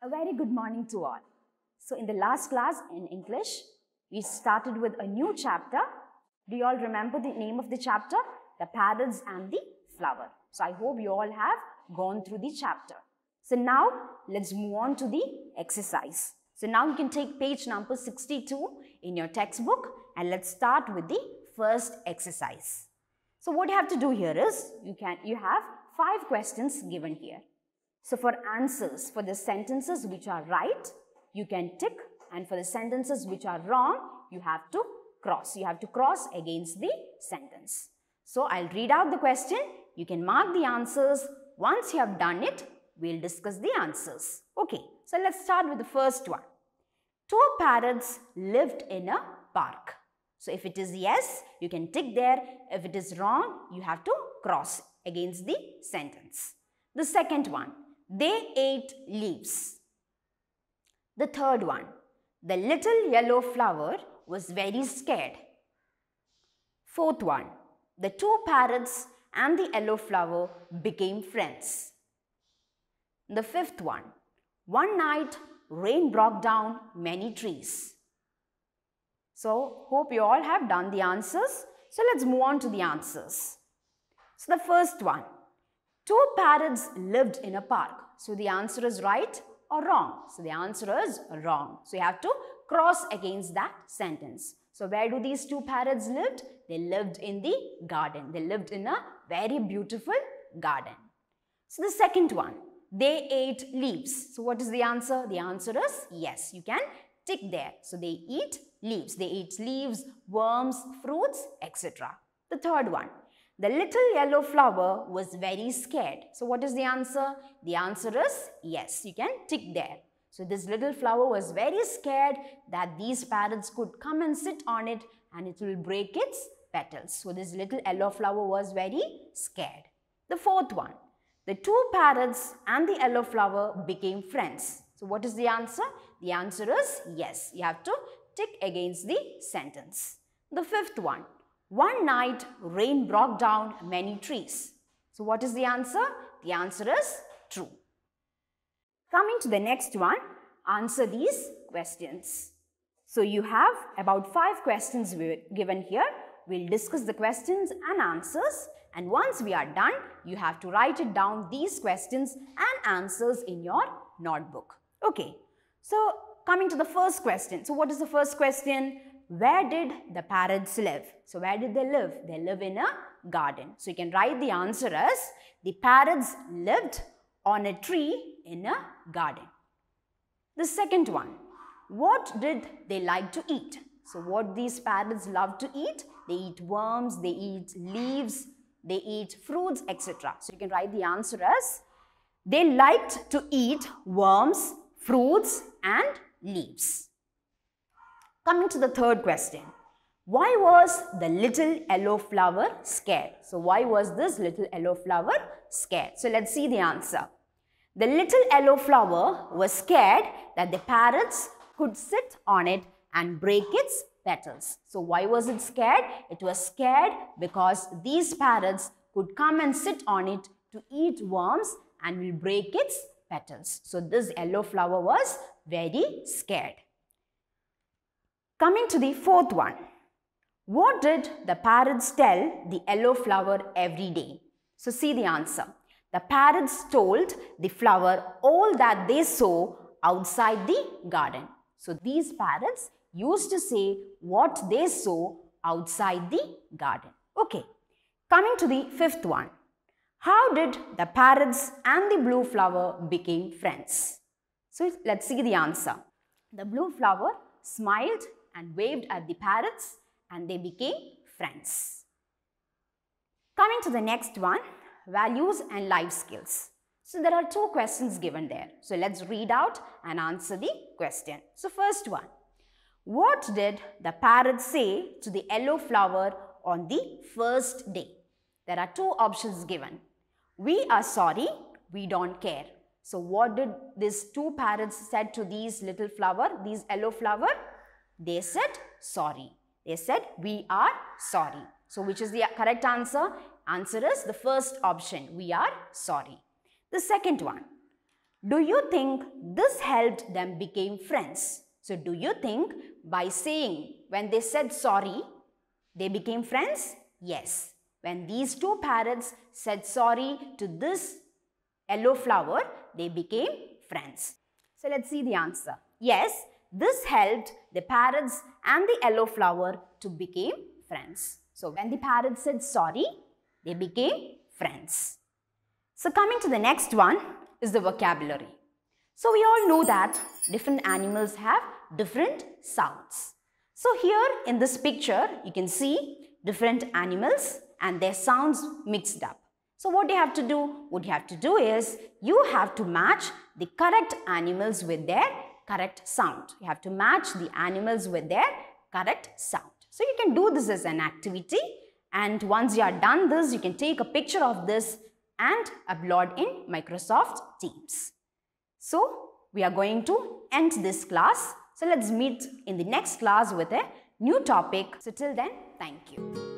A very good morning to all. So in the last class in English, we started with a new chapter. Do you all remember the name of the chapter? The parrots and the flower. So I hope you all have gone through the chapter. So now let's move on to the exercise. So now you can take page number 62 in your textbook and let's start with the first exercise. So what you have to do here is you can you have five questions given here. So for answers, for the sentences which are right, you can tick and for the sentences which are wrong, you have to cross. You have to cross against the sentence. So I'll read out the question. You can mark the answers. Once you have done it, we'll discuss the answers. Okay, so let's start with the first one. Two parrots lived in a park. So if it is yes, you can tick there. If it is wrong, you have to cross against the sentence. The second one, they ate leaves. The third one. The little yellow flower was very scared. Fourth one. The two parrots and the yellow flower became friends. The fifth one. One night, rain broke down many trees. So, hope you all have done the answers. So, let's move on to the answers. So, the first one. Two parrots lived in a park. So the answer is right or wrong. So the answer is wrong. So you have to cross against that sentence. So where do these two parrots lived? They lived in the garden. They lived in a very beautiful garden. So the second one, they ate leaves. So what is the answer? The answer is yes. You can tick there. So they eat leaves. They eat leaves, worms, fruits, etc. The third one, the little yellow flower was very scared. So what is the answer? The answer is yes. You can tick there. So this little flower was very scared that these parrots could come and sit on it and it will break its petals. So this little yellow flower was very scared. The fourth one, the two parrots and the yellow flower became friends. So what is the answer? The answer is yes. You have to tick against the sentence. The fifth one, one night, rain brought down many trees. So what is the answer? The answer is true. Coming to the next one, answer these questions. So you have about five questions given here. We'll discuss the questions and answers and once we are done, you have to write it down these questions and answers in your notebook. Okay, so coming to the first question. So what is the first question? where did the parrots live? So where did they live? They live in a garden. So you can write the answer as the parrots lived on a tree in a garden. The second one, what did they like to eat? So what these parrots love to eat? They eat worms, they eat leaves, they eat fruits, etc. So you can write the answer as they liked to eat worms, fruits and leaves. Coming to the third question. Why was the little yellow flower scared? So why was this little yellow flower scared? So let's see the answer. The little yellow flower was scared that the parrots could sit on it and break its petals. So why was it scared? It was scared because these parrots could come and sit on it to eat worms and will break its petals. So this yellow flower was very scared. Coming to the fourth one. What did the parrots tell the yellow flower every day? So see the answer. The parrots told the flower all that they saw outside the garden. So these parrots used to say what they saw outside the garden. Okay, coming to the fifth one. How did the parrots and the blue flower became friends? So let's see the answer. The blue flower smiled and waved at the parrots and they became friends. Coming to the next one, values and life skills. So there are two questions given there. So let's read out and answer the question. So first one, what did the parrot say to the yellow flower on the first day? There are two options given. We are sorry, we don't care. So what did these two parrots said to these little flower, these yellow flower? They said sorry. They said we are sorry. So which is the correct answer? Answer is the first option. We are sorry. The second one. Do you think this helped them became friends? So do you think by saying when they said sorry, they became friends? Yes. When these two parrots said sorry to this yellow flower, they became friends. So let's see the answer. Yes, this helped the parrots and the yellow flower to become friends. So when the parrot said sorry, they became friends. So coming to the next one is the vocabulary. So we all know that different animals have different sounds. So here in this picture, you can see different animals and their sounds mixed up. So what you have to do? What you have to do is, you have to match the correct animals with their correct sound. You have to match the animals with their correct sound. So you can do this as an activity and once you are done this, you can take a picture of this and upload in Microsoft Teams. So we are going to end this class. So let's meet in the next class with a new topic. So till then, thank you.